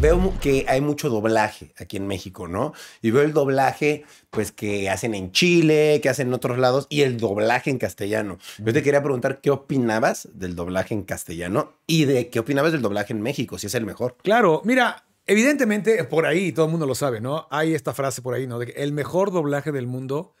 Veo que hay mucho doblaje aquí en México, ¿no? Y veo el doblaje, pues, que hacen en Chile, que hacen en otros lados, y el doblaje en castellano. Yo te quería preguntar qué opinabas del doblaje en castellano y de qué opinabas del doblaje en México, si es el mejor. Claro, mira, evidentemente, por ahí, todo el mundo lo sabe, ¿no? Hay esta frase por ahí, ¿no? De que el mejor doblaje del mundo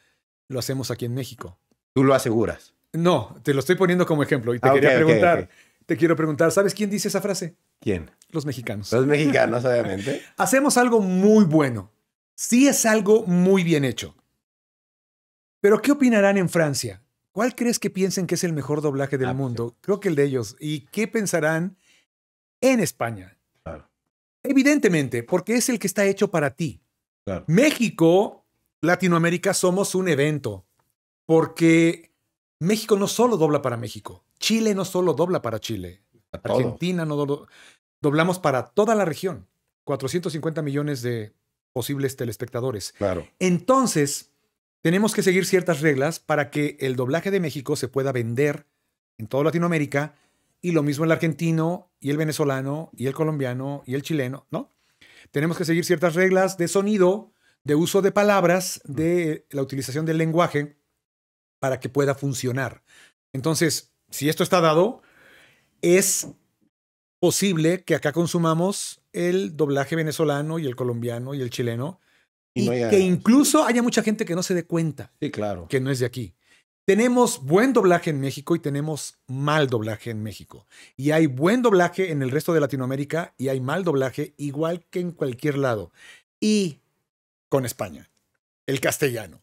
lo hacemos aquí en México. Tú lo aseguras. No, te lo estoy poniendo como ejemplo y te ah, quería preguntar. Te quiero preguntar, ¿sabes quién dice esa frase? ¿Quién? Los mexicanos. Los mexicanos, obviamente. Hacemos algo muy bueno. Sí es algo muy bien hecho. Pero ¿qué opinarán en Francia? ¿Cuál crees que piensen que es el mejor doblaje del ah, pues mundo? Creo que el de ellos. ¿Y qué pensarán en España? Claro. Evidentemente, porque es el que está hecho para ti. México, Latinoamérica, somos un evento. Porque México no solo dobla para México, Chile no solo dobla para Chile, Argentina no dobla, doblamos para toda la región, 450 millones de posibles telespectadores. Claro. Entonces, tenemos que seguir ciertas reglas para que el doblaje de México se pueda vender en toda Latinoamérica y lo mismo el argentino y el venezolano y el colombiano y el chileno, ¿no? Tenemos que seguir ciertas reglas de sonido, de uso de palabras, de la utilización del lenguaje para que pueda funcionar. Entonces, si esto está dado, es posible que acá consumamos el doblaje venezolano y el colombiano y el chileno. Y, que incluso haya mucha gente que no se dé cuenta claro. que no es de aquí. Tenemos buen doblaje en México y tenemos mal doblaje en México. Y hay buen doblaje en el resto de Latinoamérica y hay mal doblaje igual que en cualquier lado. Y con España, el castellano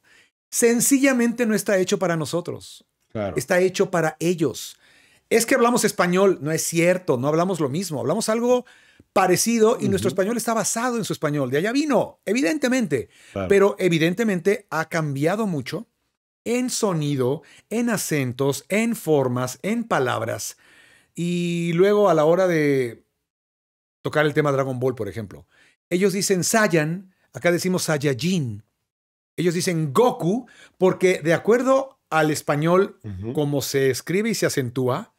sencillamente no está hecho para nosotros. Está hecho para ellos. Es que hablamos español, no es cierto, no hablamos lo mismo, hablamos algo parecido y nuestro español está basado en su español, de allá vino, evidentemente, pero evidentemente ha cambiado mucho en sonido, en acentos, en formas, en palabras. Y luego a la hora de tocar el tema Dragon Ball, por ejemplo, ellos dicen Sayan, acá decimos Saiyajin, ellos dicen Goku porque de acuerdo al español como se escribe y se acentúa,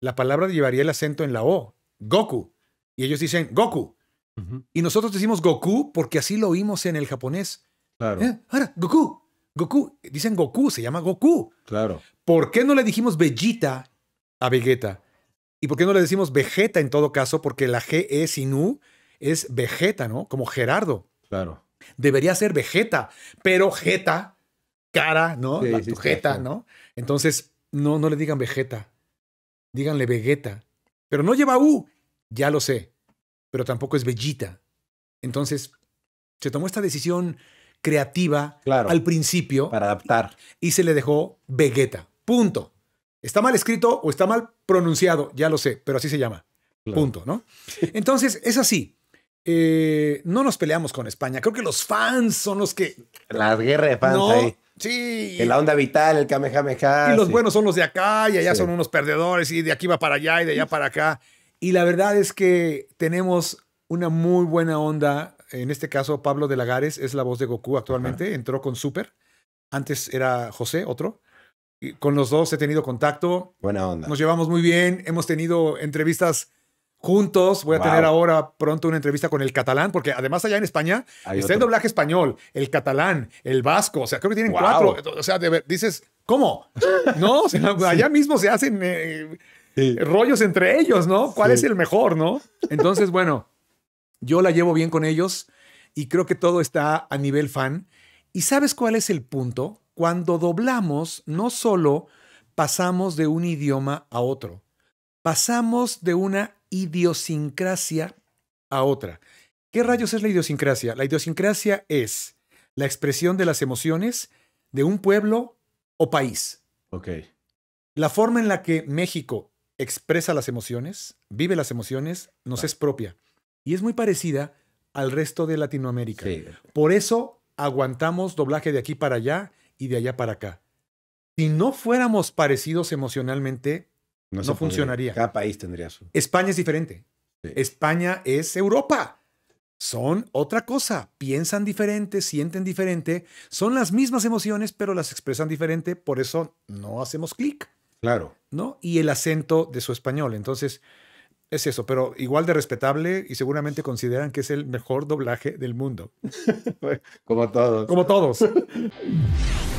la palabra llevaría el acento en la O, Goku. Y ellos dicen Goku. Y nosotros decimos Goku porque así lo oímos en el japonés. Claro. Eh, ahora, Goku, Goku. Dicen Goku, se llama Goku. Claro. ¿Por qué no le dijimos Vegeta a Vegeta? ¿Y por qué no le decimos Vegeta en todo caso? Porque la G es Inu, es Vegeta, ¿no? Como Gerardo. Claro debería ser Vegeta, pero Jeta, cara, ¿no? La ¿no? Entonces, no, no le digan Vegeta, díganle Vegeta. Pero no lleva U, ya lo sé, pero tampoco es Bellita. Entonces, se tomó esta decisión creativa al principio. Para adaptar. Y, se le dejó Vegeta. Punto. Está mal escrito o está mal pronunciado, ya lo sé, pero así se llama. Punto, ¿no? Entonces, es así. Eh, no nos peleamos con España. Creo que los fans son los que. Las guerras de fans Sí. En la onda vital, el Kamehameha. Y los buenos son los de acá, y allá son unos perdedores, y de aquí va para allá, y de allá para acá. Y la verdad es que tenemos una muy buena onda. En este caso, Pablo de Lagares es la voz de Goku actualmente. Entró con Super. Antes era José, otro. con los dos he tenido contacto. Buena onda. Nos llevamos muy bien. Hemos tenido entrevistas juntos. Voy a tener ahora pronto una entrevista con el catalán, porque además allá en España está el doblaje español, el catalán, el vasco. O sea, creo que tienen cuatro. O sea, dices, ¿cómo? no, allá mismo se hacen eh, rollos entre ellos, ¿no? ¿Cuál es el mejor, no? Entonces, bueno, yo la llevo bien con ellos y creo que todo está a nivel fan. ¿Y sabes cuál es el punto? Cuando doblamos, no solo pasamos de un idioma a otro, pasamos de una idiosincrasia a otra. ¿Qué rayos es la idiosincrasia? La idiosincrasia es la expresión de las emociones de un pueblo o país. Ok. La forma en la que México expresa las emociones, vive las emociones, nos ah. es propia. Y es muy parecida al resto de Latinoamérica. Por eso aguantamos doblaje de aquí para allá y de allá para acá. Si no fuéramos parecidos emocionalmente, no, funcionaría. Cada país tendría su. España es diferente. España es Europa. Son otra cosa. Piensan diferente, sienten diferente. Son las mismas emociones, pero las expresan diferente. Por eso no hacemos clic. Claro. ¿No? Y el acento de su español. Entonces, es eso, pero igual de respetable y seguramente consideran que es el mejor doblaje del mundo. Como todos. Como todos.